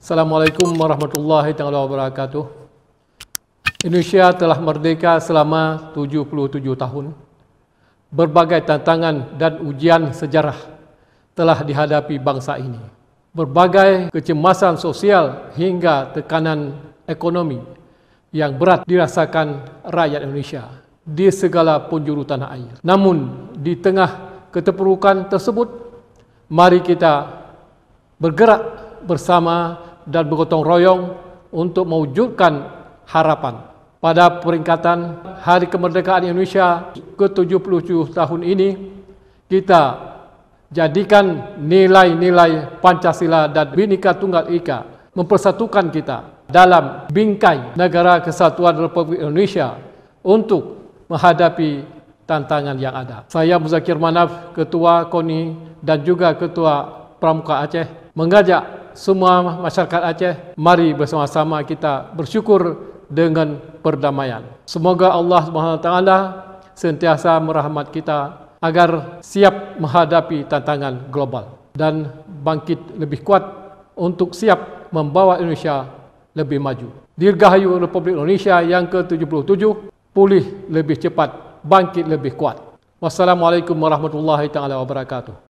Assalamualaikum warahmatullahi wabarakatuh. Indonesia telah merdeka selama 77 tahun. Berbagai tantangan dan ujian sejarah telah dihadapi bangsa ini. Berbagai kecemasan sosial hingga tekanan ekonomi yang berat dirasakan rakyat Indonesia di segala penjuru tanah air. Namun, di tengah keterpurukan tersebut, mari kita bergerak bersama dan bergotong royong untuk mewujudkan harapan. Pada peringkatan Hari Kemerdekaan Indonesia ke-77 tahun ini, kita jadikan nilai-nilai Pancasila dan Bhinneka Tunggal Ika mempersatukan kita dalam bingkai Negara Kesatuan Republik Indonesia untuk menghadapi tantangan yang ada. Saya Muzakir Manaf, Ketua KONI dan juga Ketua Pramuka Aceh mengajak semua masyarakat Aceh, mari bersama-sama kita bersyukur dengan perdamaian. Semoga Allah Taala sentiasa merahmat kita agar siap menghadapi tantangan global dan bangkit lebih kuat untuk siap membawa Indonesia lebih maju. Dirgahayu Republik Indonesia yang ke-77, pulih lebih cepat, bangkit lebih kuat. Wassalamualaikum warahmatullahi taala wabarakatuh.